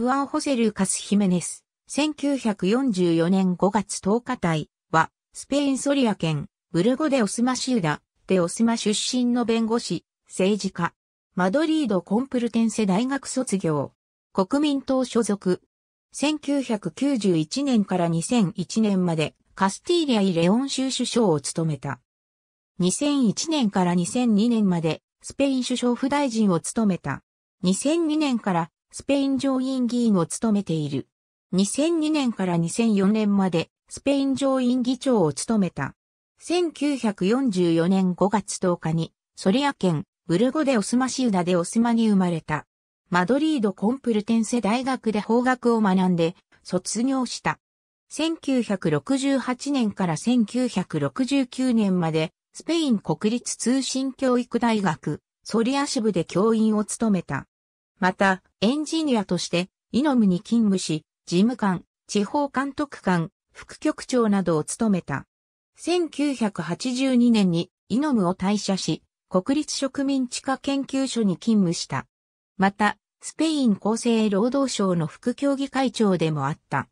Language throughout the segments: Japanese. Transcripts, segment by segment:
フアン・ホセルカス・ヒメネス、1944年5月10日隊は、スペインソリア県、ブルゴデ・オスマシウダ、デ・オスマ出身の弁護士、政治家、マドリード・コンプルテンセ大学卒業、国民党所属、1991年から2001年まで、カスティーリア・イ・レオン州首相を務めた。2001年から2002年まで、スペイン首相府大臣を務めた。2002年からスペイン上院議員を務めている。2002年から2004年までスペイン上院議長を務めた。1944年5月10日にソリア県ブルゴデオスマシウダでオスマに生まれた。マドリードコンプルテンセ大学で法学を学んで卒業した。1968年から1969年までスペイン国立通信教育大学ソリア支部で教員を務めた。また、エンジニアとして、イノムに勤務し、事務官、地方監督官、副局長などを務めた。1982年にイノムを退社し、国立植民地化研究所に勤務した。また、スペイン厚生労働省の副協議会長でもあった。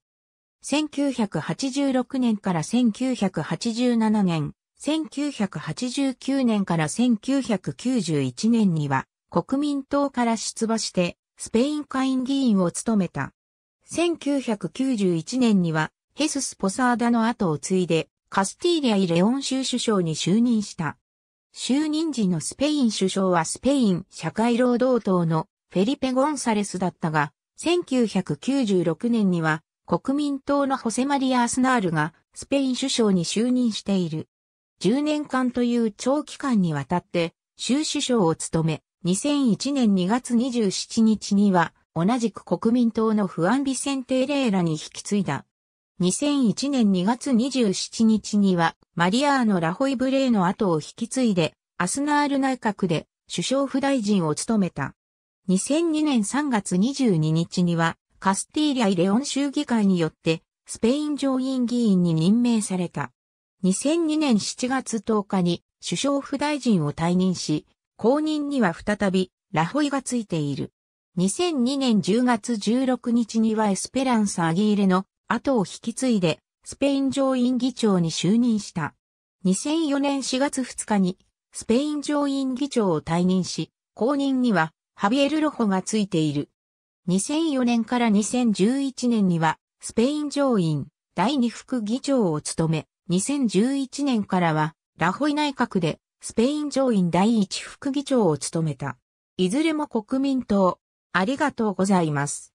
1986年から1987年、1989年から1991年には、国民党から出馬して、スペイン下院議員を務めた。1991年には、ヘスス・ポサーダの後を継いで、カスティーリア・イ・レオン州首相に就任した。就任時のスペイン首相はスペイン社会労働党のフェリペ・ゴンサレスだったが、1996年には国民党のホセマリア・アスナールがスペイン首相に就任している。10年間という長期間にわたって州首相を務め、2001年2月27日には、同じく国民党の不安ビセンテ・エレーラに引き継いだ。2001年2月27日には、マリアーノ・ラホイブレーの後を引き継いで、アスナール内閣で首相府大臣を務めた。2002年3月22日には、カスティーリャ・イレオン州議会によって、スペイン上院議員に任命された。2002年7月10日に首相府大臣を退任し、後任には再びラホイがついている。2002年10月16日にはエスペランサ・アギーレの後を引き継いでスペイン上院議長に就任した。2004年4月2日にスペイン上院議長を退任し、後任にはハビエル・ロホがついている。2004年から2011年にはスペイン上院第2副議長を務め、2011年からはラホイ内閣でスペイン上院第一副議長を務めた。いずれも国民党。ありがとうございます。